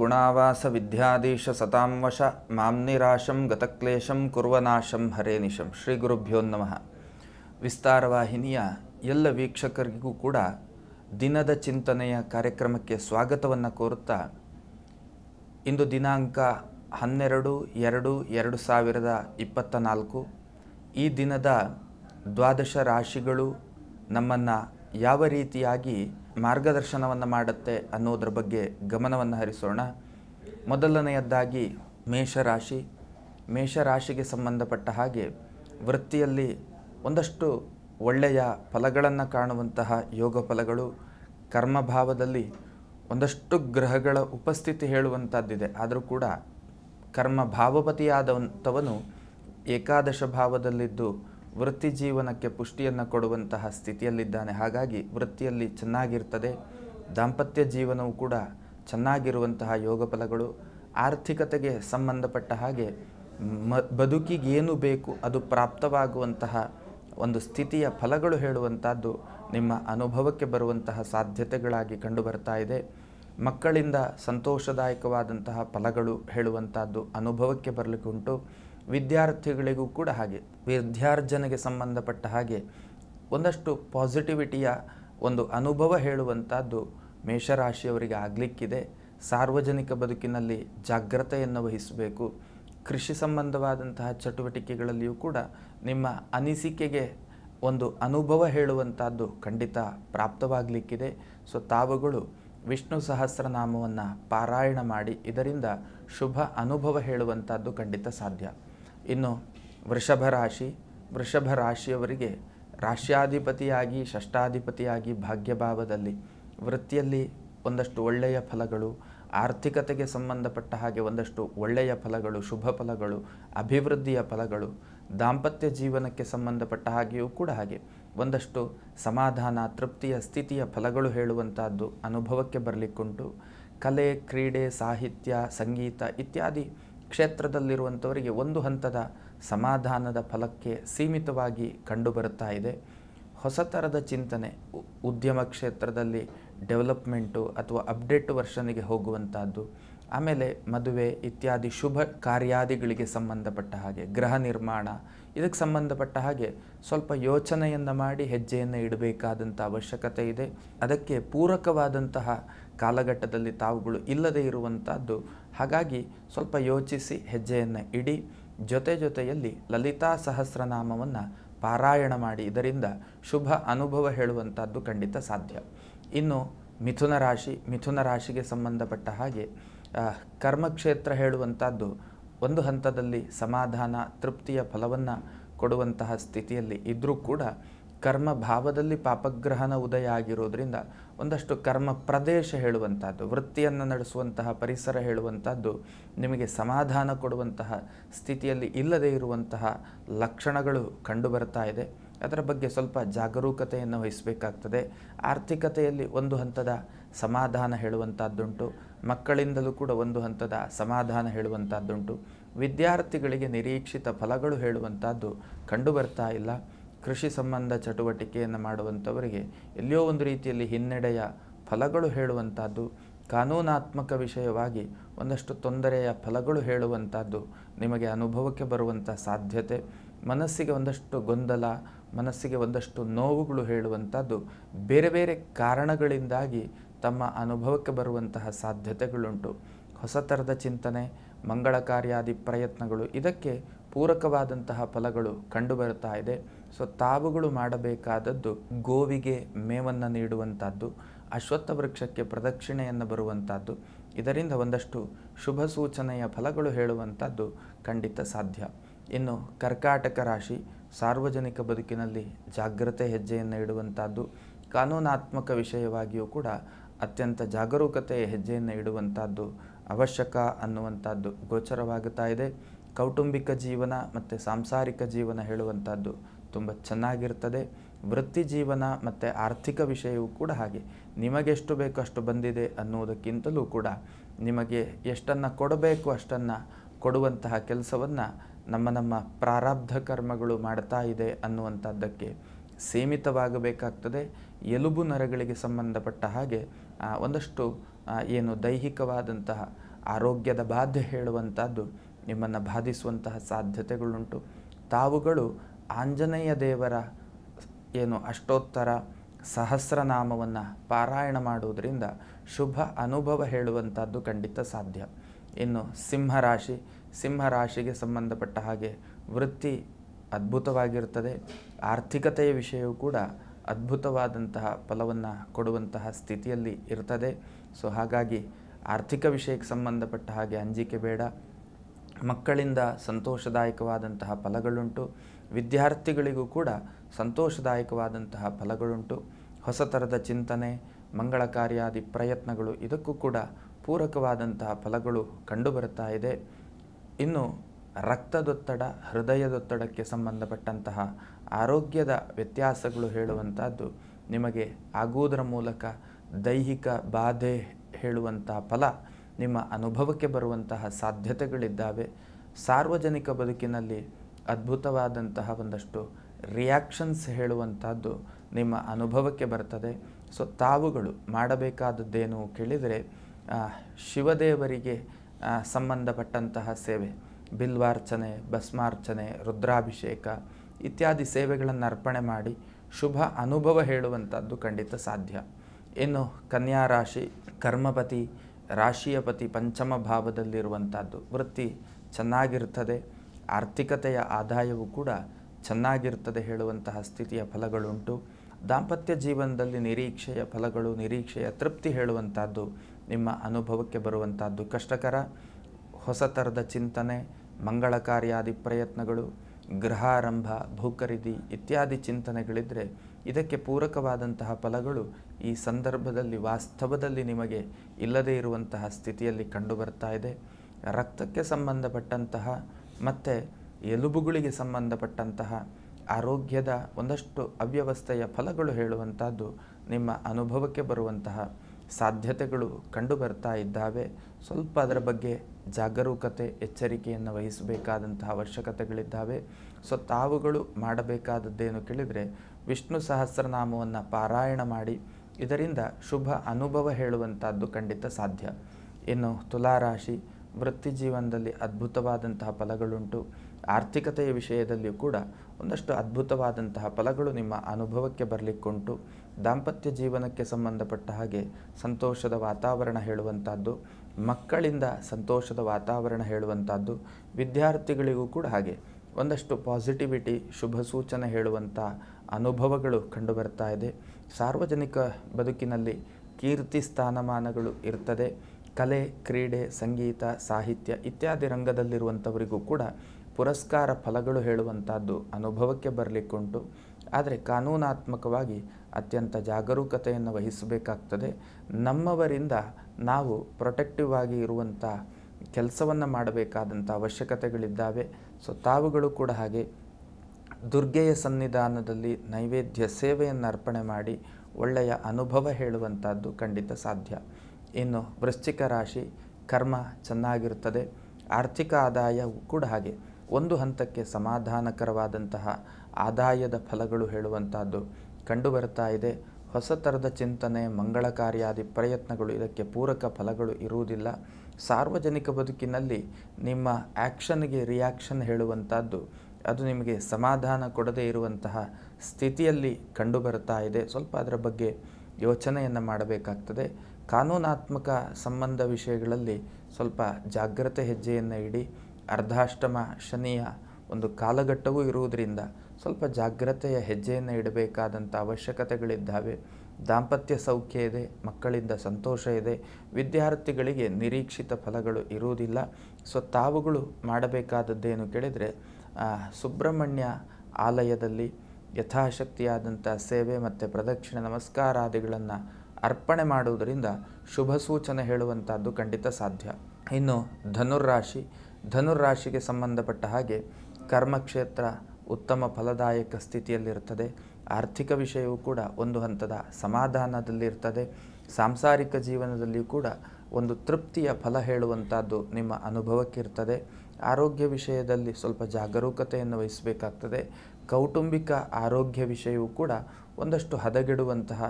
ಗುಣಾವಾಸ ವಿದ್ಯಾಧೀಶ ಸತಾಂವಶ ವಶ ನಿರಾಶಂ ಗತಕ್ಲೇಶಂ ಕುರ್ವನಾಶಂ ನಿಶಂ ಶ್ರೀ ಗುರುಭ್ಯೋ ನಮಃ ವಿಸ್ತಾರವಾಹಿನಿಯ ಎಲ್ಲ ವೀಕ್ಷಕರಿಗೂ ಕೂಡ ದಿನದ ಚಿಂತನೆಯ ಕಾರ್ಯಕ್ರಮಕ್ಕೆ ಸ್ವಾಗತವನ್ನು ಕೋರುತ್ತಾ ಇಂದು ದಿನಾಂಕ ಹನ್ನೆರಡು ಎರಡು ಎರಡು ಸಾವಿರದ ಇಪ್ಪತ್ತ ನಾಲ್ಕು ಈ ದಿನದ ದ್ವಾದಶ ರಾಶಿಗಳು ನಮ್ಮನ್ನು ಯಾವ ರೀತಿಯಾಗಿ ಮಾರ್ಗದರ್ಶನವನ್ನು ಮಾಡುತ್ತೆ ಅನ್ನೋದ್ರ ಬಗ್ಗೆ ಗಮನವನ್ನು ಹರಿಸೋಣ ಮೊದಲನೆಯದ್ದಾಗಿ ಮೇಷರಾಶಿ ಮೇಷರಾಶಿಗೆ ಸಂಬಂಧಪಟ್ಟ ಹಾಗೆ ವೃತ್ತಿಯಲ್ಲಿ ಒಂದಷ್ಟು ಒಳ್ಳೆಯ ಫಲಗಳನ್ನು ಕಾಣುವಂತಹ ಯೋಗ ಫಲಗಳು ಕರ್ಮಭಾವದಲ್ಲಿ ಒಂದಷ್ಟು ಗ್ರಹಗಳ ಉಪಸ್ಥಿತಿ ಹೇಳುವಂಥದ್ದಿದೆ ಆದರೂ ಕೂಡ ಕರ್ಮ ಭಾವಪತಿಯಾದಂಥವನು ಏಕಾದಶ ಭಾವದಲ್ಲಿದ್ದು ವೃತ್ತಿ ಜೀವನಕ್ಕೆ ಪುಷ್ಟಿಯನ್ನು ಕೊಡುವಂತಹ ಸ್ಥಿತಿಯಲ್ಲಿದ್ದಾನೆ ಹಾಗಾಗಿ ವೃತ್ತಿಯಲ್ಲಿ ಚೆನ್ನಾಗಿರ್ತದೆ ದಾಂಪತ್ಯ ಜೀವನವು ಕೂಡ ಚೆನ್ನಾಗಿರುವಂತಹ ಯೋಗ ಫಲಗಳು ಆರ್ಥಿಕತೆಗೆ ಸಂಬಂಧಪಟ್ಟ ಹಾಗೆ ಮ ಬದುಕಿಗೇನು ಬೇಕು ಅದು ಪ್ರಾಪ್ತವಾಗುವಂತಹ ಒಂದು ಸ್ಥಿತಿಯ ಫಲಗಳು ಹೇಳುವಂಥದ್ದು ನಿಮ್ಮ ಅನುಭವಕ್ಕೆ ಬರುವಂತಹ ಸಾಧ್ಯತೆಗಳಾಗಿ ಕಂಡುಬರ್ತಾ ಇದೆ ಮಕ್ಕಳಿಂದ ಸಂತೋಷದಾಯಕವಾದಂತಹ ಫಲಗಳು ಹೇಳುವಂಥದ್ದು ಅನುಭವಕ್ಕೆ ಬರಲಿಕ್ಕುಂಟು ವಿದ್ಯಾರ್ಥಿಗಳಿಗೂ ಕೂಡ ಹಾಗೆ ವಿದ್ಯಾರ್ಜನೆಗೆ ಸಂಬಂಧಪಟ್ಟ ಹಾಗೆ ಒಂದಷ್ಟು ಪಾಸಿಟಿವಿಟಿಯ ಒಂದು ಅನುಭವ ಹೇಳುವಂಥದ್ದು ಮೇಷರಾಶಿಯವರಿಗೆ ಆಗಲಿಕ್ಕಿದೆ ಸಾರ್ವಜನಿಕ ಬದುಕಿನಲ್ಲಿ ಜಾಗ್ರತೆಯನ್ನು ವಹಿಸಬೇಕು ಕೃಷಿ ಸಂಬಂಧವಾದಂತಹ ಚಟುವಟಿಕೆಗಳಲ್ಲಿಯೂ ಕೂಡ ನಿಮ್ಮ ಅನಿಸಿಕೆಗೆ ಒಂದು ಅನುಭವ ಹೇಳುವಂಥದ್ದು ಖಂಡಿತ ಪ್ರಾಪ್ತವಾಗಲಿಕ್ಕಿದೆ ಸೊ ತಾವುಗಳು ವಿಷ್ಣು ಸಹಸ್ರನಾಮವನ್ನು ಪಾರಾಯಣ ಮಾಡಿ ಇದರಿಂದ ಶುಭ ಅನುಭವ ಹೇಳುವಂಥದ್ದು ಖಂಡಿತ ಸಾಧ್ಯ ಇನ್ನು ವೃಷಭ ರಾಶಿ ವೃಷಭ ರಾಶಿಯವರಿಗೆ ರಾಶ್ಯಾಧಿಪತಿಯಾಗಿ ಷಷ್ಠಾಧಿಪತಿಯಾಗಿ ಭಾಗ್ಯಭಾವದಲ್ಲಿ ವೃತ್ತಿಯಲ್ಲಿ ಒಂದಷ್ಟು ಒಳ್ಳೆಯ ಫಲಗಳು ಆರ್ಥಿಕತೆಗೆ ಸಂಬಂಧಪಟ್ಟ ಹಾಗೆ ಒಂದಷ್ಟು ಒಳ್ಳೆಯ ಫಲಗಳು ಶುಭ ಫಲಗಳು ಅಭಿವೃದ್ಧಿಯ ಫಲಗಳು ದಾಂಪತ್ಯ ಜೀವನಕ್ಕೆ ಸಂಬಂಧಪಟ್ಟ ಹಾಗೆಯೂ ಕೂಡ ಹಾಗೆ ಒಂದಷ್ಟು ಸಮಾಧಾನ ತೃಪ್ತಿಯ ಸ್ಥಿತಿಯ ಫಲಗಳು ಹೇಳುವಂತಹದ್ದು ಅನುಭವಕ್ಕೆ ಬರಲಿಕ್ಕುಂಟು ಕಲೆ ಕ್ರೀಡೆ ಸಾಹಿತ್ಯ ಸಂಗೀತ ಇತ್ಯಾದಿ ಕ್ಷೇತ್ರದಲ್ಲಿರುವಂಥವರಿಗೆ ಒಂದು ಹಂತದ ಸಮಾಧಾನದ ಫಲಕ್ಕೆ ಸೀಮಿತವಾಗಿ ಕಂಡುಬರುತ್ತಾ ಇದೆ ಹೊಸ ಥರದ ಚಿಂತನೆ ಉದ್ಯಮ ಕ್ಷೇತ್ರದಲ್ಲಿ ಡೆವಲಪ್ಮೆಂಟು ಅಥವಾ ಅಪ್ಡೇಟ್ ವರ್ಷನಿಗೆ ಹೋಗುವಂಥದ್ದು ಆಮೇಲೆ ಮದುವೆ ಇತ್ಯಾದಿ ಶುಭ ಕಾರ್ಯಾದಿಗಳಿಗೆ ಸಂಬಂಧಪಟ್ಟ ಹಾಗೆ ಗೃಹ ನಿರ್ಮಾಣ ಇದಕ್ಕೆ ಸಂಬಂಧಪಟ್ಟ ಹಾಗೆ ಸ್ವಲ್ಪ ಯೋಚನೆಯನ್ನು ಮಾಡಿ ಹೆಜ್ಜೆಯನ್ನು ಇಡಬೇಕಾದಂಥ ಅವಶ್ಯಕತೆ ಇದೆ ಅದಕ್ಕೆ ಪೂರಕವಾದಂತಹ ಕಾಲಘಟ್ಟದಲ್ಲಿ ತಾವುಗಳು ಇಲ್ಲದೇ ಇರುವಂಥದ್ದು ಹಾಗಾಗಿ ಸ್ವಲ್ಪ ಯೋಚಿಸಿ ಹೆಜ್ಜೆಯನ್ನು ಇಡಿ ಜೊತೆ ಜೊತೆಯಲ್ಲಿ ಲಲಿತಾ ಸಹಸ್ರನಾಮವನ್ನು ಪಾರಾಯಣ ಮಾಡಿ ಇದರಿಂದ ಶುಭ ಅನುಭವ ಹೇಳುವಂಥದ್ದು ಖಂಡಿತ ಸಾಧ್ಯ ಇನ್ನು ಮಿಥುನ ರಾಶಿ ಮಿಥುನ ರಾಶಿಗೆ ಸಂಬಂಧಪಟ್ಟ ಹಾಗೆ ಕರ್ಮಕ್ಷೇತ್ರ ಹೇಳುವಂಥದ್ದು ಒಂದು ಹಂತದಲ್ಲಿ ಸಮಾಧಾನ ತೃಪ್ತಿಯ ಫಲವನ್ನು ಕೊಡುವಂತಹ ಸ್ಥಿತಿಯಲ್ಲಿ ಇದ್ದರೂ ಕೂಡ ಕರ್ಮ ಭಾವದಲ್ಲಿ ಪಾಪಗ್ರಹಣ ಉದಯ ಆಗಿರೋದ್ರಿಂದ ಒಂದಷ್ಟು ಕರ್ಮ ಪ್ರದೇಶ ಹೇಳುವಂಥದ್ದು ವೃತ್ತಿಯನ್ನು ನಡೆಸುವಂತಹ ಪರಿಸರ ಹೇಳುವಂಥದ್ದು ನಿಮಗೆ ಸಮಾಧಾನ ಕೊಡುವಂತಹ ಸ್ಥಿತಿಯಲ್ಲಿ ಇಲ್ಲದೇ ಇರುವಂತಹ ಲಕ್ಷಣಗಳು ಕಂಡುಬರ್ತಾ ಇದೆ ಅದರ ಬಗ್ಗೆ ಸ್ವಲ್ಪ ಜಾಗರೂಕತೆಯನ್ನು ವಹಿಸಬೇಕಾಗ್ತದೆ ಆರ್ಥಿಕತೆಯಲ್ಲಿ ಒಂದು ಹಂತದ ಸಮಾಧಾನ ಹೇಳುವಂಥದ್ದುಂಟು ಮಕ್ಕಳಿಂದಲೂ ಕೂಡ ಒಂದು ಹಂತದ ಸಮಾಧಾನ ಹೇಳುವಂಥದ್ದುಂಟು ವಿದ್ಯಾರ್ಥಿಗಳಿಗೆ ನಿರೀಕ್ಷಿತ ಫಲಗಳು ಹೇಳುವಂಥದ್ದು ಕಂಡುಬರ್ತಾ ಇಲ್ಲ ಕೃಷಿ ಸಂಬಂಧ ಚಟುವಟಿಕೆಯನ್ನು ಮಾಡುವಂಥವರಿಗೆ ಎಲ್ಲಿಯೋ ಒಂದು ರೀತಿಯಲ್ಲಿ ಹಿನ್ನಡೆಯ ಫಲಗಳು ಹೇಳುವಂಥದ್ದು ಕಾನೂನಾತ್ಮಕ ವಿಷಯವಾಗಿ ಒಂದಷ್ಟು ತೊಂದರೆಯ ಫಲಗಳು ಹೇಳುವಂಥದ್ದು ನಿಮಗೆ ಅನುಭವಕ್ಕೆ ಬರುವಂಥ ಸಾಧ್ಯತೆ ಮನಸ್ಸಿಗೆ ಒಂದಷ್ಟು ಗೊಂದಲ ಮನಸ್ಸಿಗೆ ಒಂದಷ್ಟು ನೋವುಗಳು ಹೇಳುವಂಥದ್ದು ಬೇರೆ ಬೇರೆ ಕಾರಣಗಳಿಂದಾಗಿ ತಮ್ಮ ಅನುಭವಕ್ಕೆ ಬರುವಂತಹ ಸಾಧ್ಯತೆಗಳುಂಟು ಹೊಸ ಥರದ ಚಿಂತನೆ ಮಂಗಳ ಕಾರ್ಯಾದಿ ಪ್ರಯತ್ನಗಳು ಇದಕ್ಕೆ ಪೂರಕವಾದಂತಹ ಫಲಗಳು ಕಂಡುಬರುತ್ತಾ ಇದೆ ಸೊ ತಾವುಗಳು ಮಾಡಬೇಕಾದದ್ದು ಗೋವಿಗೆ ಮೇವನ್ನು ನೀಡುವಂಥದ್ದು ಅಶ್ವತ್ಥ ವೃಕ್ಷಕ್ಕೆ ಪ್ರದಕ್ಷಿಣೆಯನ್ನು ಬರುವಂಥದ್ದು ಇದರಿಂದ ಒಂದಷ್ಟು ಶುಭ ಸೂಚನೆಯ ಫಲಗಳು ಹೇಳುವಂಥದ್ದು ಖಂಡಿತ ಸಾಧ್ಯ ಇನ್ನು ಕರ್ಕಾಟಕ ರಾಶಿ ಸಾರ್ವಜನಿಕ ಬದುಕಿನಲ್ಲಿ ಜಾಗ್ರತೆ ಹೆಜ್ಜೆಯನ್ನು ಇಡುವಂಥದ್ದು ಕಾನೂನಾತ್ಮಕ ವಿಷಯವಾಗಿಯೂ ಕೂಡ ಅತ್ಯಂತ ಜಾಗರೂಕತೆಯ ಹೆಜ್ಜೆಯನ್ನು ಇಡುವಂಥದ್ದು ಅವಶ್ಯಕ ಅನ್ನುವಂಥದ್ದು ಗೋಚರವಾಗುತ್ತಾ ಇದೆ ಕೌಟುಂಬಿಕ ಜೀವನ ಮತ್ತು ಸಾಂಸಾರಿಕ ಜೀವನ ಹೇಳುವಂಥದ್ದು ತುಂಬ ಚೆನ್ನಾಗಿರ್ತದೆ ವೃತ್ತಿ ಜೀವನ ಮತ್ತು ಆರ್ಥಿಕ ವಿಷಯವೂ ಕೂಡ ಹಾಗೆ ನಿಮಗೆಷ್ಟು ಬೇಕು ಅಷ್ಟು ಬಂದಿದೆ ಅನ್ನುವುದಕ್ಕಿಂತಲೂ ಕೂಡ ನಿಮಗೆ ಎಷ್ಟನ್ನು ಕೊಡಬೇಕು ಅಷ್ಟನ್ನು ಕೊಡುವಂತಹ ಕೆಲಸವನ್ನು ನಮ್ಮ ನಮ್ಮ ಪ್ರಾರಬ್ಧ ಕರ್ಮಗಳು ಮಾಡ್ತಾ ಇದೆ ಅನ್ನುವಂಥದ್ದಕ್ಕೆ ಸೀಮಿತವಾಗಬೇಕಾಗ್ತದೆ ಎಲುಬು ನರಗಳಿಗೆ ಸಂಬಂಧಪಟ್ಟ ಹಾಗೆ ಒಂದಷ್ಟು ಏನು ದೈಹಿಕವಾದಂತಹ ಆರೋಗ್ಯದ ಬಾಧೆ ಹೇಳುವಂಥದ್ದು ನಿಮ್ಮನ್ನು ಬಾಧಿಸುವಂತಹ ಸಾಧ್ಯತೆಗಳುಂಟು ತಾವುಗಳು ಆಂಜನೇಯ ದೇವರ ಏನು ಅಷ್ಟೋತ್ತರ ಸಹಸ್ರನಾಮವನ್ನು ಪಾರಾಯಣ ಮಾಡುವುದರಿಂದ ಶುಭ ಅನುಭವ ಹೇಳುವಂಥದ್ದು ಖಂಡಿತ ಸಾಧ್ಯ ಇನ್ನು ಸಿಂಹರಾಶಿ ಸಿಂಹರಾಶಿಗೆ ಸಂಬಂಧಪಟ್ಟ ಹಾಗೆ ವೃತ್ತಿ ಅದ್ಭುತವಾಗಿರುತ್ತದೆ ಆರ್ಥಿಕತೆಯ ವಿಷಯವೂ ಕೂಡ ಅದ್ಭುತವಾದಂತಹ ಫಲವನ್ನು ಕೊಡುವಂತಹ ಸ್ಥಿತಿಯಲ್ಲಿ ಇರ್ತದೆ ಸೊ ಹಾಗಾಗಿ ಆರ್ಥಿಕ ವಿಷಯಕ್ಕೆ ಸಂಬಂಧಪಟ್ಟ ಹಾಗೆ ಅಂಜಿಕೆ ಬೇಡ ಮಕ್ಕಳಿಂದ ಸಂತೋಷದಾಯಕವಾದಂತಹ ಫಲಗಳುಂಟು ವಿದ್ಯಾರ್ಥಿಗಳಿಗೂ ಕೂಡ ಸಂತೋಷದಾಯಕವಾದಂತಹ ಫಲಗಳುಂಟು ಹೊಸ ಥರದ ಚಿಂತನೆ ಮಂಗಳ ಕಾರ್ಯಾದಿ ಪ್ರಯತ್ನಗಳು ಇದಕ್ಕೂ ಕೂಡ ಪೂರಕವಾದಂತಹ ಫಲಗಳು ಕಂಡುಬರುತ್ತಾ ಇದೆ ಇನ್ನು ರಕ್ತದೊತ್ತಡ ಹೃದಯದೊತ್ತಡಕ್ಕೆ ಸಂಬಂಧಪಟ್ಟಂತಹ ಆರೋಗ್ಯದ ವ್ಯತ್ಯಾಸಗಳು ಹೇಳುವಂಥದ್ದು ನಿಮಗೆ ಆಗುವುದರ ಮೂಲಕ ದೈಹಿಕ ಬಾಧೆ ಹೇಳುವಂತಹ ಫಲ ನಿಮ್ಮ ಅನುಭವಕ್ಕೆ ಬರುವಂತಹ ಸಾಧ್ಯತೆಗಳಿದ್ದಾವೆ ಸಾರ್ವಜನಿಕ ಬದುಕಿನಲ್ಲಿ ಅದ್ಭುತವಾದಂತಹ ಒಂದಷ್ಟು ರಿಯಾಕ್ಷನ್ಸ್ ಹೇಳುವಂಥದ್ದು ನಿಮ್ಮ ಅನುಭವಕ್ಕೆ ಬರ್ತದೆ ಸೊ ತಾವುಗಳು ಮಾಡಬೇಕಾದದ್ದೇನು ಕೇಳಿದರೆ ಶಿವದೇವರಿಗೆ ಸಂಬಂಧಪಟ್ಟಂತಹ ಸೇವೆ ಬಿಲ್ವಾರ್ಚನೆ ಭಸ್ಮಾರ್ಚನೆ ರುದ್ರಾಭಿಷೇಕ ಇತ್ಯಾದಿ ಸೇವೆಗಳನ್ನು ಅರ್ಪಣೆ ಮಾಡಿ ಶುಭ ಅನುಭವ ಹೇಳುವಂಥದ್ದು ಖಂಡಿತ ಸಾಧ್ಯ ಇನ್ನು ಕನ್ಯಾ ರಾಶಿ ಕರ್ಮಪತಿ ರಾಶಿಯ ಪತಿ ಪಂಚಮ ಭಾವದಲ್ಲಿರುವಂಥದ್ದು ವೃತ್ತಿ ಚೆನ್ನಾಗಿರ್ತದೆ ಆರ್ಥಿಕತೆಯ ಆದಾಯವೂ ಕೂಡ ಚೆನ್ನಾಗಿರ್ತದೆ ಹೇಳುವಂತಹ ಸ್ಥಿತಿಯ ಫಲಗಳುಂಟು ದಾಂಪತ್ಯ ಜೀವನದಲ್ಲಿ ನಿರೀಕ್ಷೆಯ ಫಲಗಳು ನಿರೀಕ್ಷೆಯ ತೃಪ್ತಿ ಹೇಳುವಂಥದ್ದು ನಿಮ್ಮ ಅನುಭವಕ್ಕೆ ಬರುವಂಥದ್ದು ಕಷ್ಟಕರ ಹೊಸ ಥರದ ಚಿಂತನೆ ಮಂಗಳ ಕಾರ್ಯಾದಿ ಪ್ರಯತ್ನಗಳು ಗೃಹಾರಂಭ ಖರೀದಿ ಇತ್ಯಾದಿ ಚಿಂತನೆಗಳಿದ್ದರೆ ಇದಕ್ಕೆ ಪೂರಕವಾದಂತಹ ಫಲಗಳು ಈ ಸಂದರ್ಭದಲ್ಲಿ ವಾಸ್ತವದಲ್ಲಿ ನಿಮಗೆ ಇಲ್ಲದೇ ಇರುವಂತಹ ಸ್ಥಿತಿಯಲ್ಲಿ ಕಂಡುಬರ್ತಾ ಇದೆ ರಕ್ತಕ್ಕೆ ಸಂಬಂಧಪಟ್ಟಂತಹ ಮತ್ತು ಎಲುಬುಗಳಿಗೆ ಸಂಬಂಧಪಟ್ಟಂತಹ ಆರೋಗ್ಯದ ಒಂದಷ್ಟು ಅವ್ಯವಸ್ಥೆಯ ಫಲಗಳು ಹೇಳುವಂಥದ್ದು ನಿಮ್ಮ ಅನುಭವಕ್ಕೆ ಬರುವಂತಹ ಸಾಧ್ಯತೆಗಳು ಕಂಡುಬರ್ತಾ ಇದ್ದಾವೆ ಸ್ವಲ್ಪ ಅದರ ಬಗ್ಗೆ ಜಾಗರೂಕತೆ ಎಚ್ಚರಿಕೆಯನ್ನು ವಹಿಸಬೇಕಾದಂತಹ ಅವಶ್ಯಕತೆಗಳಿದ್ದಾವೆ ಸೊ ತಾವುಗಳು ಮಾಡಬೇಕಾದದ್ದೇನು ಕೇಳಿದರೆ ವಿಷ್ಣು ಸಹಸ್ರನಾಮವನ್ನು ಪಾರಾಯಣ ಮಾಡಿ ಇದರಿಂದ ಶುಭ ಅನುಭವ ಹೇಳುವಂಥದ್ದು ಖಂಡಿತ ಸಾಧ್ಯ ಇನ್ನು ತುಲಾರಾಶಿ ವೃತ್ತಿ ಜೀವನದಲ್ಲಿ ಅದ್ಭುತವಾದಂತಹ ಫಲಗಳುಂಟು ಆರ್ಥಿಕತೆಯ ವಿಷಯದಲ್ಲಿಯೂ ಕೂಡ ಒಂದಷ್ಟು ಅದ್ಭುತವಾದಂತಹ ಫಲಗಳು ನಿಮ್ಮ ಅನುಭವಕ್ಕೆ ಬರಲಿಕ್ಕುಂಟು ದಾಂಪತ್ಯ ಜೀವನಕ್ಕೆ ಸಂಬಂಧಪಟ್ಟ ಹಾಗೆ ಸಂತೋಷದ ವಾತಾವರಣ ಹೇಳುವಂಥದ್ದು ಮಕ್ಕಳಿಂದ ಸಂತೋಷದ ವಾತಾವರಣ ಹೇಳುವಂಥದ್ದು ವಿದ್ಯಾರ್ಥಿಗಳಿಗೂ ಕೂಡ ಹಾಗೆ ಒಂದಷ್ಟು ಪಾಸಿಟಿವಿಟಿ ಶುಭ ಸೂಚನೆ ಹೇಳುವಂಥ ಅನುಭವಗಳು ಕಂಡುಬರ್ತಾ ಇದೆ ಸಾರ್ವಜನಿಕ ಬದುಕಿನಲ್ಲಿ ಕೀರ್ತಿ ಸ್ಥಾನಮಾನಗಳು ಇರ್ತದೆ ಕಲೆ ಕ್ರೀಡೆ ಸಂಗೀತ ಸಾಹಿತ್ಯ ಇತ್ಯಾದಿ ರಂಗದಲ್ಲಿರುವಂಥವರಿಗೂ ಕೂಡ ಪುರಸ್ಕಾರ ಫಲಗಳು ಹೇಳುವಂಥದ್ದು ಅನುಭವಕ್ಕೆ ಬರಲಿಕ್ಕುಂಟು ಆದರೆ ಕಾನೂನಾತ್ಮಕವಾಗಿ ಅತ್ಯಂತ ಜಾಗರೂಕತೆಯನ್ನು ವಹಿಸಬೇಕಾಗ್ತದೆ ನಮ್ಮವರಿಂದ ನಾವು ಪ್ರೊಟೆಕ್ಟಿವ್ ಆಗಿ ಇರುವಂಥ ಕೆಲಸವನ್ನು ಮಾಡಬೇಕಾದಂಥ ಅವಶ್ಯಕತೆಗಳಿದ್ದಾವೆ ಸೊ ತಾವುಗಳು ಕೂಡ ಹಾಗೆ ದುರ್ಗೆಯ ಸನ್ನಿಧಾನದಲ್ಲಿ ನೈವೇದ್ಯ ಸೇವೆಯನ್ನು ಅರ್ಪಣೆ ಮಾಡಿ ಒಳ್ಳೆಯ ಅನುಭವ ಹೇಳುವಂಥದ್ದು ಖಂಡಿತ ಸಾಧ್ಯ ಇನ್ನು ವೃಶ್ಚಿಕ ರಾಶಿ ಕರ್ಮ ಚೆನ್ನಾಗಿರುತ್ತದೆ ಆರ್ಥಿಕ ಆದಾಯವು ಕೂಡ ಹಾಗೆ ಒಂದು ಹಂತಕ್ಕೆ ಸಮಾಧಾನಕರವಾದಂತಹ ಆದಾಯದ ಫಲಗಳು ಹೇಳುವಂತಹದ್ದು ಕಂಡುಬರ್ತಾ ಇದೆ ಹೊಸ ಥರದ ಚಿಂತನೆ ಮಂಗಳಕಾರಿಯಾದಿ ಪ್ರಯತ್ನಗಳು ಇದಕ್ಕೆ ಪೂರಕ ಫಲಗಳು ಇರುವುದಿಲ್ಲ ಸಾರ್ವಜನಿಕ ಬದುಕಿನಲ್ಲಿ ನಿಮ್ಮ ಆ್ಯಕ್ಷನ್ಗೆ ರಿಯಾಕ್ಷನ್ ಹೇಳುವಂಥದ್ದು ಅದು ನಿಮಗೆ ಸಮಾಧಾನ ಕೊಡದೇ ಇರುವಂತಹ ಸ್ಥಿತಿಯಲ್ಲಿ ಕಂಡುಬರ್ತಾ ಇದೆ ಸ್ವಲ್ಪ ಅದರ ಬಗ್ಗೆ ಯೋಚನೆಯನ್ನು ಮಾಡಬೇಕಾಗ್ತದೆ ಕಾನೂನಾತ್ಮಕ ಸಂಬಂಧ ವಿಷಯಗಳಲ್ಲಿ ಸ್ವಲ್ಪ ಜಾಗ್ರತೆ ಹೆಜ್ಜೆಯನ್ನು ಇಡಿ ಅರ್ಧಾಷ್ಟಮ ಶನಿಯ ಒಂದು ಕಾಲಘಟ್ಟವೂ ಇರುವುದರಿಂದ ಸ್ವಲ್ಪ ಜಾಗ್ರತೆಯ ಹೆಜ್ಜೆಯನ್ನು ಇಡಬೇಕಾದಂಥ ಅವಶ್ಯಕತೆಗಳಿದ್ದಾವೆ ದಾಂಪತ್ಯ ಸೌಖ್ಯ ಇದೆ ಮಕ್ಕಳಿಂದ ಸಂತೋಷ ಇದೆ ವಿದ್ಯಾರ್ಥಿಗಳಿಗೆ ನಿರೀಕ್ಷಿತ ಫಲಗಳು ಇರುವುದಿಲ್ಲ ಸೊ ತಾವುಗಳು ಮಾಡಬೇಕಾದದ್ದೇನು ಕೇಳಿದರೆ ಸುಬ್ರಹ್ಮಣ್ಯ ಆಲಯದಲ್ಲಿ ಯಥಾಶಕ್ತಿಯಾದಂಥ ಸೇವೆ ಮತ್ತು ಪ್ರದಕ್ಷಿಣ ನಮಸ್ಕಾರಾದಿಗಳನ್ನು ಅರ್ಪಣೆ ಮಾಡುವುದರಿಂದ ಶುಭ ಸೂಚನೆ ಹೇಳುವಂಥದ್ದು ಖಂಡಿತ ಸಾಧ್ಯ ಇನ್ನು ಧನುರ್ರಾಶಿ ಧನುರ್ರಾಶಿಗೆ ಸಂಬಂಧಪಟ್ಟ ಹಾಗೆ ಕರ್ಮಕ್ಷೇತ್ರ ಉತ್ತಮ ಫಲದಾಯಕ ಸ್ಥಿತಿಯಲ್ಲಿರ್ತದೆ ಆರ್ಥಿಕ ವಿಷಯವೂ ಕೂಡ ಒಂದು ಹಂತದ ಸಮಾಧಾನದಲ್ಲಿರ್ತದೆ ಸಾಂಸಾರಿಕ ಜೀವನದಲ್ಲಿಯೂ ಕೂಡ ಒಂದು ತೃಪ್ತಿಯ ಫಲ ಹೇಳುವಂಥದ್ದು ನಿಮ್ಮ ಅನುಭವಕ್ಕಿರ್ತದೆ ಆರೋಗ್ಯ ವಿಷಯದಲ್ಲಿ ಸ್ವಲ್ಪ ಜಾಗರೂಕತೆಯನ್ನು ವಹಿಸಬೇಕಾಗ್ತದೆ ಕೌಟುಂಬಿಕ ಆರೋಗ್ಯ ವಿಷಯವೂ ಕೂಡ ಒಂದಷ್ಟು ಹದಗೆಡುವಂತಹ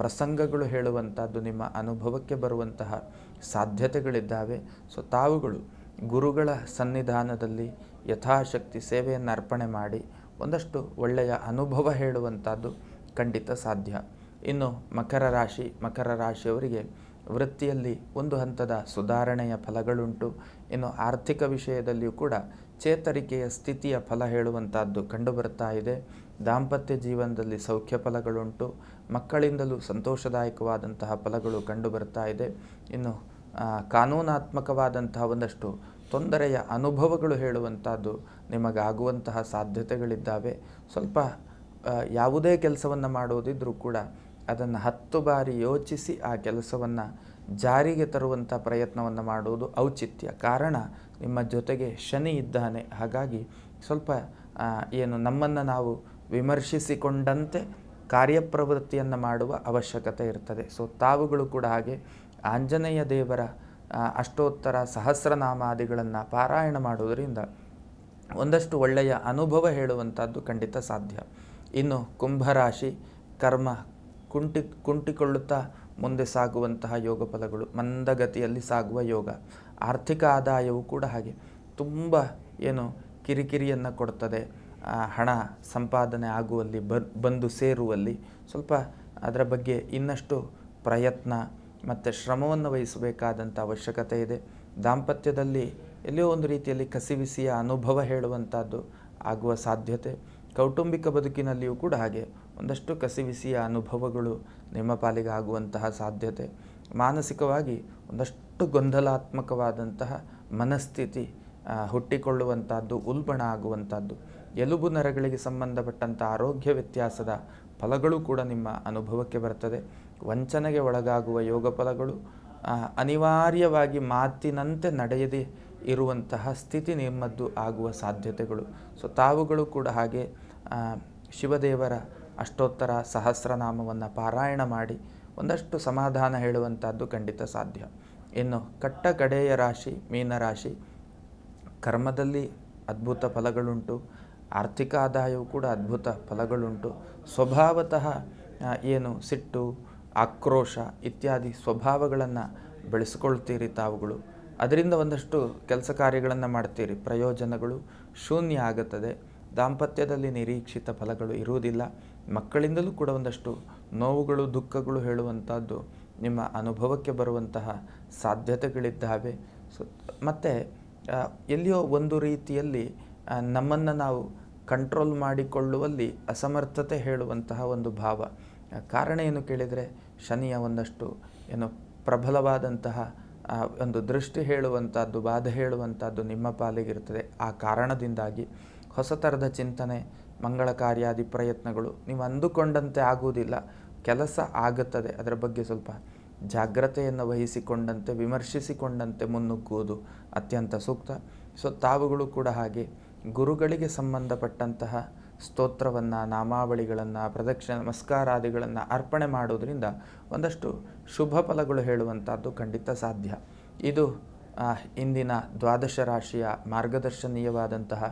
ಪ್ರಸಂಗಗಳು ಹೇಳುವಂಥದ್ದು ನಿಮ್ಮ ಅನುಭವಕ್ಕೆ ಬರುವಂತಹ ಸಾಧ್ಯತೆಗಳಿದ್ದಾವೆ ಸೊ ತಾವುಗಳು ಗುರುಗಳ ಸನ್ನಿಧಾನದಲ್ಲಿ ಯಥಾಶಕ್ತಿ ಸೇವೆಯನ್ನು ಅರ್ಪಣೆ ಮಾಡಿ ಒಂದಷ್ಟು ಒಳ್ಳೆಯ ಅನುಭವ ಹೇಳುವಂಥದ್ದು ಖಂಡಿತ ಸಾಧ್ಯ ಇನ್ನು ಮಕರ ರಾಶಿ ಮಕರ ರಾಶಿಯವರಿಗೆ ವೃತ್ತಿಯಲ್ಲಿ ಒಂದು ಹಂತದ ಸುಧಾರಣೆಯ ಫಲಗಳುಂಟು ಇನ್ನು ಆರ್ಥಿಕ ವಿಷಯದಲ್ಲಿಯೂ ಕೂಡ ಚೇತರಿಕೆಯ ಸ್ಥಿತಿಯ ಫಲ ಹೇಳುವಂಥದ್ದು ಕಂಡುಬರ್ತಾ ಇದೆ ದಾಂಪತ್ಯ ಜೀವನದಲ್ಲಿ ಸೌಖ್ಯ ಫಲಗಳುಂಟು ಮಕ್ಕಳಿಂದಲೂ ಸಂತೋಷದಾಯಕವಾದಂತಹ ಫಲಗಳು ಕಂಡು ಬರ್ತಾ ಇದೆ ಇನ್ನು ಕಾನೂನಾತ್ಮಕವಾದಂತಹ ಒಂದಷ್ಟು ತೊಂದರೆಯ ಅನುಭವಗಳು ಹೇಳುವಂಥದ್ದು ನಿಮಗಾಗುವಂತಹ ಸಾಧ್ಯತೆಗಳಿದ್ದಾವೆ ಸ್ವಲ್ಪ ಯಾವುದೇ ಕೆಲಸವನ್ನು ಮಾಡೋದಿದ್ರೂ ಕೂಡ ಅದನ್ನು ಹತ್ತು ಬಾರಿ ಯೋಚಿಸಿ ಆ ಕೆಲಸವನ್ನು ಜಾರಿಗೆ ತರುವಂಥ ಪ್ರಯತ್ನವನ್ನು ಮಾಡುವುದು ಔಚಿತ್ಯ ಕಾರಣ ನಿಮ್ಮ ಜೊತೆಗೆ ಶನಿ ಇದ್ದಾನೆ ಹಾಗಾಗಿ ಸ್ವಲ್ಪ ಏನು ನಮ್ಮನ್ನು ನಾವು ವಿಮರ್ಶಿಸಿಕೊಂಡಂತೆ ಕಾರ್ಯಪ್ರವೃತ್ತಿಯನ್ನು ಮಾಡುವ ಅವಶ್ಯಕತೆ ಇರ್ತದೆ ಸೊ ತಾವುಗಳು ಕೂಡ ಹಾಗೆ ಆಂಜನೇಯ ದೇವರ ಅಷ್ಟೋತ್ತರ ಸಹಸ್ರನಾಮಾದಿಗಳನ್ನು ಪಾರಾಯಣ ಮಾಡುವುದರಿಂದ ಒಂದಷ್ಟು ಒಳ್ಳೆಯ ಅನುಭವ ಹೇಳುವಂಥದ್ದು ಖಂಡಿತ ಸಾಧ್ಯ ಇನ್ನು ಕುಂಭರಾಶಿ ಕರ್ಮ ಕುಂಟಿ ಕುಂಟಿಕೊಳ್ಳುತ್ತಾ ಮುಂದೆ ಸಾಗುವಂತಹ ಯೋಗ ಫಲಗಳು ಮಂದಗತಿಯಲ್ಲಿ ಸಾಗುವ ಯೋಗ ಆರ್ಥಿಕ ಆದಾಯವು ಕೂಡ ಹಾಗೆ ತುಂಬ ಏನು ಕಿರಿಕಿರಿಯನ್ನು ಕೊಡ್ತದೆ ಹಣ ಸಂಪಾದನೆ ಆಗುವಲ್ಲಿ ಬಂದು ಸೇರುವಲ್ಲಿ ಸ್ವಲ್ಪ ಅದರ ಬಗ್ಗೆ ಇನ್ನಷ್ಟು ಪ್ರಯತ್ನ ಮತ್ತು ಶ್ರಮವನ್ನು ವಹಿಸಬೇಕಾದಂಥ ಅವಶ್ಯಕತೆ ಇದೆ ದಾಂಪತ್ಯದಲ್ಲಿ ಎಲ್ಲಿಯೋ ಒಂದು ರೀತಿಯಲ್ಲಿ ಕಸಿವಿಸಿಯ ಅನುಭವ ಹೇಳುವಂಥದ್ದು ಆಗುವ ಸಾಧ್ಯತೆ ಕೌಟುಂಬಿಕ ಬದುಕಿನಲ್ಲಿಯೂ ಕೂಡ ಹಾಗೆ ಒಂದಷ್ಟು ಕಸಿವಿಸಿಯ ಅನುಭವಗಳು ನಿಮ್ಮ ಪಾಲಿಗೆ ಆಗುವಂತಹ ಸಾಧ್ಯತೆ ಮಾನಸಿಕವಾಗಿ ಒಂದಷ್ಟು ಗೊಂದಲಾತ್ಮಕವಾದಂತಹ ಮನಸ್ಥಿತಿ ಹುಟ್ಟಿಕೊಳ್ಳುವಂಥದ್ದು ಉಲ್ಬಣ ಆಗುವಂಥದ್ದು ಎಲುಬು ನರಗಳಿಗೆ ಸಂಬಂಧಪಟ್ಟಂಥ ಆರೋಗ್ಯ ವ್ಯತ್ಯಾಸದ ಫಲಗಳು ಕೂಡ ನಿಮ್ಮ ಅನುಭವಕ್ಕೆ ಬರ್ತದೆ ವಂಚನೆಗೆ ಒಳಗಾಗುವ ಯೋಗ ಫಲಗಳು ಅನಿವಾರ್ಯವಾಗಿ ಮಾತಿನಂತೆ ನಡೆಯದೇ ಇರುವಂತಹ ಸ್ಥಿತಿ ನಿಮ್ಮದ್ದು ಆಗುವ ಸಾಧ್ಯತೆಗಳು ಸೊ ತಾವುಗಳು ಕೂಡ ಹಾಗೆ ಶಿವದೇವರ ಅಷ್ಟೋತ್ತರ ಸಹಸ್ರನಾಮವನ್ನು ಪಾರಾಯಣ ಮಾಡಿ ಒಂದಷ್ಟು ಸಮಾಧಾನ ಹೇಳುವಂಥದ್ದು ಖಂಡಿತ ಸಾಧ್ಯ ಇನ್ನು ಕಟ್ಟ ಕಡೆಯ ರಾಶಿ ಮೀನರಾಶಿ ಕರ್ಮದಲ್ಲಿ ಅದ್ಭುತ ಫಲಗಳುಂಟು ಆರ್ಥಿಕ ಆದಾಯವು ಕೂಡ ಅದ್ಭುತ ಫಲಗಳುಂಟು ಸ್ವಭಾವತಃ ಏನು ಸಿಟ್ಟು ಆಕ್ರೋಶ ಇತ್ಯಾದಿ ಸ್ವಭಾವಗಳನ್ನು ಬೆಳೆಸ್ಕೊಳ್ತೀರಿ ತಾವುಗಳು ಅದರಿಂದ ಒಂದಷ್ಟು ಕೆಲಸ ಕಾರ್ಯಗಳನ್ನು ಮಾಡ್ತೀರಿ ಪ್ರಯೋಜನಗಳು ಶೂನ್ಯ ಆಗುತ್ತದೆ ದಾಂಪತ್ಯದಲ್ಲಿ ನಿರೀಕ್ಷಿತ ಫಲಗಳು ಇರುವುದಿಲ್ಲ ಮಕ್ಕಳಿಂದಲೂ ಕೂಡ ಒಂದಷ್ಟು ನೋವುಗಳು ದುಃಖಗಳು ಹೇಳುವಂಥದ್ದು ನಿಮ್ಮ ಅನುಭವಕ್ಕೆ ಬರುವಂತಹ ಸಾಧ್ಯತೆಗಳಿದ್ದಾವೆ ಸೊ ಮತ್ತು ಎಲ್ಲಿಯೋ ಒಂದು ರೀತಿಯಲ್ಲಿ ನಮ್ಮನ್ನು ನಾವು ಕಂಟ್ರೋಲ್ ಮಾಡಿಕೊಳ್ಳುವಲ್ಲಿ ಅಸಮರ್ಥತೆ ಹೇಳುವಂತಹ ಒಂದು ಭಾವ ಕಾರಣ ಏನು ಕೇಳಿದರೆ ಶನಿಯ ಒಂದಷ್ಟು ಏನು ಪ್ರಬಲವಾದಂತಹ ಒಂದು ದೃಷ್ಟಿ ಹೇಳುವಂಥದ್ದು ಬಾಧೆ ಹೇಳುವಂಥದ್ದು ನಿಮ್ಮ ಪಾಲಿಗಿರ್ತದೆ ಆ ಕಾರಣದಿಂದಾಗಿ ಹೊಸ ಥರದ ಚಿಂತನೆ ಮಂಗಳ ಕಾರ್ಯಾದಿ ಪ್ರಯತ್ನಗಳು ನೀವು ಅಂದುಕೊಂಡಂತೆ ಆಗುವುದಿಲ್ಲ ಕೆಲಸ ಆಗುತ್ತದೆ ಅದರ ಬಗ್ಗೆ ಸ್ವಲ್ಪ ಜಾಗ್ರತೆಯನ್ನು ವಹಿಸಿಕೊಂಡಂತೆ ವಿಮರ್ಶಿಸಿಕೊಂಡಂತೆ ಮುನ್ನುಗ್ಗುವುದು ಅತ್ಯಂತ ಸೂಕ್ತ ಸೊ ತಾವುಗಳು ಕೂಡ ಹಾಗೆ ಗುರುಗಳಿಗೆ ಸಂಬಂಧಪಟ್ಟಂತಹ ಸ್ತೋತ್ರವನ್ನು ನಾಮಾವಳಿಗಳನ್ನು ಪ್ರದಕ್ಷಿಣ ನಮಸ್ಕಾರಾದಿಗಳನ್ನು ಅರ್ಪಣೆ ಮಾಡೋದರಿಂದ ಒಂದಷ್ಟು ಶುಭ ಫಲಗಳು ಹೇಳುವಂಥದ್ದು ಖಂಡಿತ ಸಾಧ್ಯ ಇದು ಇಂದಿನ ದ್ವಾದಶ ರಾಶಿಯ ಮಾರ್ಗದರ್ಶನೀಯವಾದಂತಹ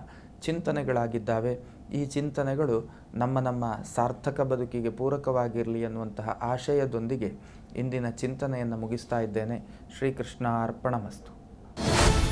ಚಿಂತನೆಗಳಾಗಿದ್ದಾವೆ ಈ ಚಿಂತನೆಗಳು ನಮ್ಮ ನಮ್ಮ ಸಾರ್ಥಕ ಬದುಕಿಗೆ ಪೂರಕವಾಗಿರಲಿ ಅನ್ನುವಂತಹ ಆಶಯದೊಂದಿಗೆ ಇಂದಿನ ಚಿಂತನೆಯನ್ನು ಮುಗಿಸ್ತಾ ಇದ್ದೇನೆ ಶ್ರೀಕೃಷ್ಣ ಅರ್ಪಣ ಮಸ್ತು